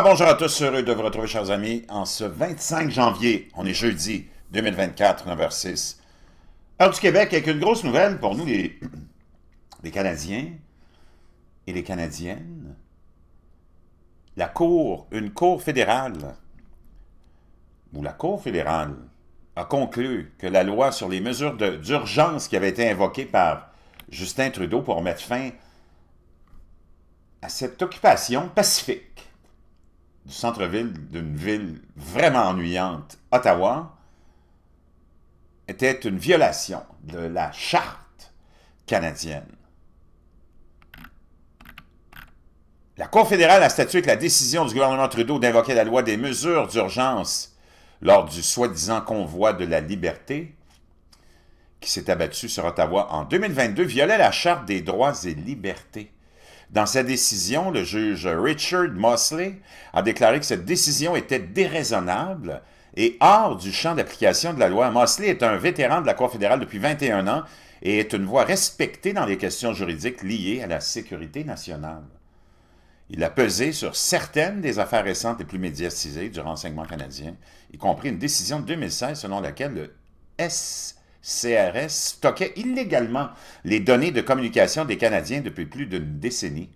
bonjour à tous, heureux de vous retrouver, chers amis, en ce 25 janvier, on est jeudi 2024, 9h06. Heure du Québec, avec une grosse nouvelle pour nous, les, les Canadiens et les Canadiennes. La Cour, une Cour fédérale, ou la Cour fédérale, a conclu que la loi sur les mesures d'urgence qui avait été invoquée par Justin Trudeau pour mettre fin à cette occupation pacifique du centre-ville d'une ville vraiment ennuyante, Ottawa, était une violation de la charte canadienne. La Cour fédérale a statué que la décision du gouvernement Trudeau d'invoquer la loi des mesures d'urgence lors du soi-disant convoi de la liberté qui s'est abattu sur Ottawa en 2022 violait la Charte des droits et libertés dans sa décision, le juge Richard Mosley a déclaré que cette décision était déraisonnable et hors du champ d'application de la loi. Mosley est un vétéran de la Cour fédérale depuis 21 ans et est une voix respectée dans les questions juridiques liées à la sécurité nationale. Il a pesé sur certaines des affaires récentes les plus médiatisées du renseignement canadien, y compris une décision de 2016 selon laquelle le S CRS stockait illégalement les données de communication des Canadiens depuis plus d'une décennie.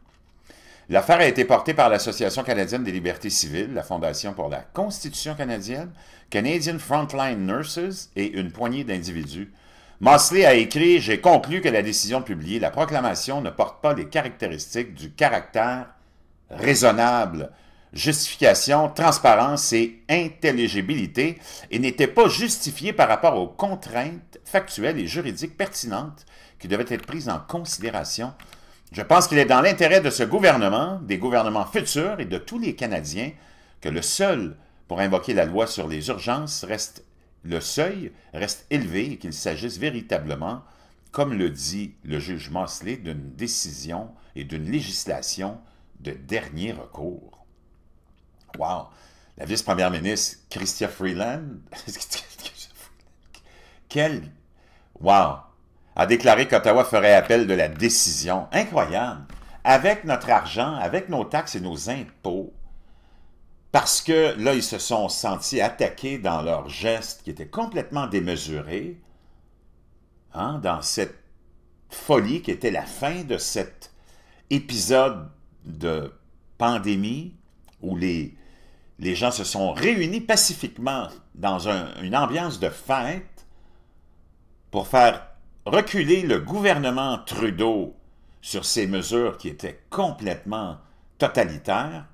L'affaire a été portée par l'Association canadienne des libertés civiles, la Fondation pour la Constitution canadienne, Canadian Frontline Nurses et une poignée d'individus. Mosley a écrit « J'ai conclu que la décision publiée, la proclamation ne porte pas les caractéristiques du caractère raisonnable justification, transparence et intelligibilité et n'était pas justifié par rapport aux contraintes factuelles et juridiques pertinentes qui devaient être prises en considération. Je pense qu'il est dans l'intérêt de ce gouvernement, des gouvernements futurs et de tous les Canadiens que le seul pour invoquer la loi sur les urgences reste le seuil reste élevé et qu'il s'agisse véritablement, comme le dit le juge Mosley, d'une décision et d'une législation de dernier recours. Wow! La vice-première ministre, Christia Freeland, quelle... Wow! A déclaré qu'Ottawa ferait appel de la décision. Incroyable! Avec notre argent, avec nos taxes et nos impôts, parce que là, ils se sont sentis attaqués dans leurs gestes qui étaient complètement démesurés, hein, dans cette folie qui était la fin de cet épisode de pandémie où les, les gens se sont réunis pacifiquement dans une ambiance de fête pour faire reculer le gouvernement Trudeau sur ces mesures qui étaient complètement totalitaires.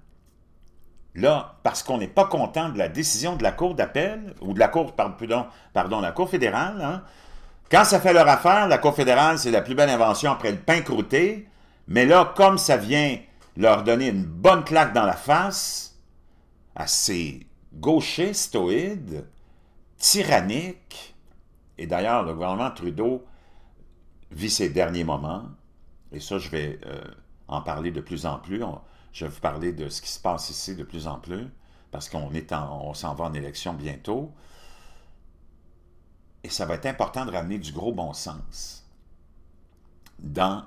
Là, parce qu'on n'est pas content de la décision de la Cour d'appel, ou de la Cour, pardon, la Cour fédérale, hein. quand ça fait leur affaire, la Cour fédérale, c'est la plus belle invention après le pain croûté, mais là, comme ça vient leur donner une bonne claque dans la face, assez gaucher, stoïde, tyrannique. Et d'ailleurs, le gouvernement Trudeau vit ses derniers moments. Et ça, je vais euh, en parler de plus en plus. je vais vous parler de ce qui se passe ici de plus en plus, parce qu'on on s'en va en élection bientôt. Et ça va être important de ramener du gros bon sens dans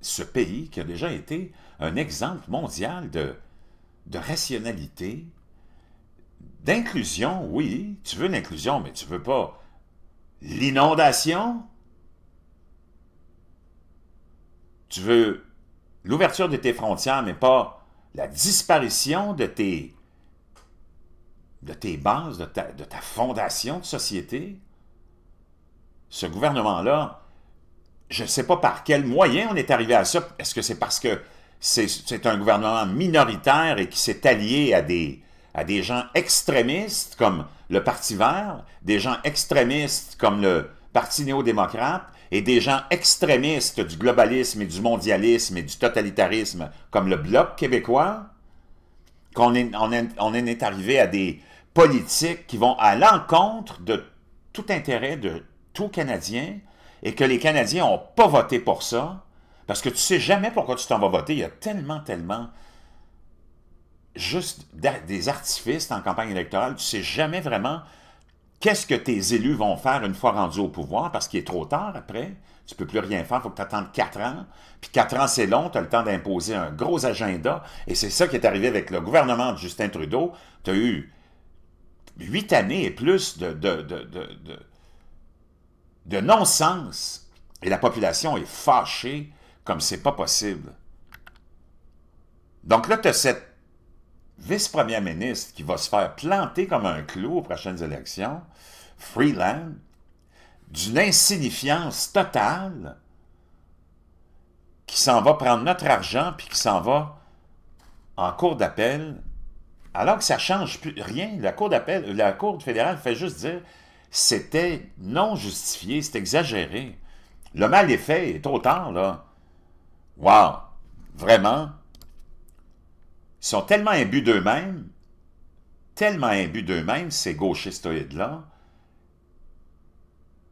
ce pays qui a déjà été un exemple mondial de rationalité, d'inclusion, oui, tu veux l'inclusion, mais tu veux pas l'inondation. Tu veux l'ouverture de tes frontières, mais pas la disparition de tes, de tes bases, de ta, de ta fondation de société. Ce gouvernement-là, je ne sais pas par quel moyen on est arrivé à ça. Est-ce que c'est parce que c'est un gouvernement minoritaire et qui s'est allié à des, à des gens extrémistes comme le Parti vert, des gens extrémistes comme le Parti néo-démocrate et des gens extrémistes du globalisme et du mondialisme et du totalitarisme comme le Bloc québécois, qu'on est, on est, est arrivé à des politiques qui vont à l'encontre de tout intérêt de tout Canadien et que les Canadiens n'ont pas voté pour ça, parce que tu sais jamais pourquoi tu t'en vas voter. Il y a tellement, tellement juste des artifices en campagne électorale. Tu sais jamais vraiment qu'est-ce que tes élus vont faire une fois rendus au pouvoir, parce qu'il est trop tard après. Tu peux plus rien faire, il faut que tu attendes quatre ans. Puis quatre ans, c'est long, tu as le temps d'imposer un gros agenda. Et c'est ça qui est arrivé avec le gouvernement de Justin Trudeau. Tu as eu huit années et plus de, de, de, non-sens. Et la population est fâchée comme c'est pas possible. Donc là, tu as cette vice premier ministre qui va se faire planter comme un clou aux prochaines élections, Freeland, d'une insignifiance totale, qui s'en va prendre notre argent puis qui s'en va en cour d'appel, alors que ça ne change plus rien. La cour d'appel, la cour fédérale fait juste dire c'était non justifié, c'est exagéré. Le mal est fait, il est trop tard, là. Wow! Vraiment, sont tellement imbus d'eux-mêmes, tellement imbus d'eux-mêmes, ces gauchistoïdes-là,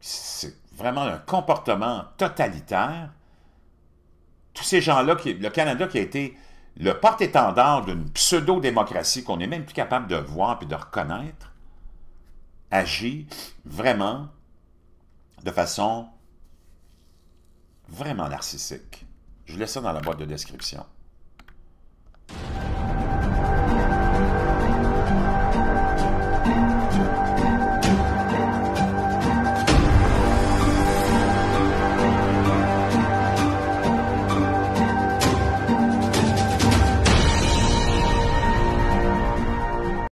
c'est vraiment un comportement totalitaire. Tous ces gens-là, le Canada qui a été le porte-étendard d'une pseudo-démocratie qu'on n'est même plus capable de voir et de reconnaître, agit vraiment de façon vraiment narcissique. Je vous laisse ça dans la boîte de description.